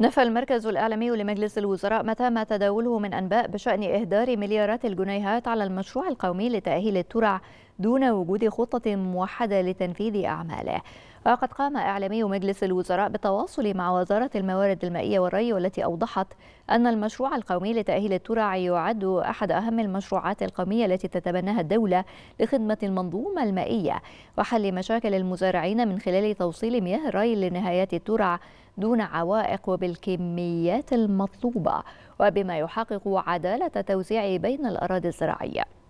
نفى المركز الإعلامي لمجلس الوزراء متى ما تداوله من أنباء بشأن إهدار مليارات الجنيهات على المشروع القومي لتأهيل الترع دون وجود خطة موحدة لتنفيذ أعماله وقد قام إعلامي مجلس الوزراء بالتواصل مع وزارة الموارد المائية والري والتي أوضحت أن المشروع القومي لتأهيل الترع يعد أحد أهم المشروعات القومية التي تتبناها الدولة لخدمة المنظومة المائية وحل مشاكل المزارعين من خلال توصيل مياه الري لنهايات الترع دون عوائق وبالكميات المطلوبة وبما يحقق عدالة توزيع بين الأراضي الزراعية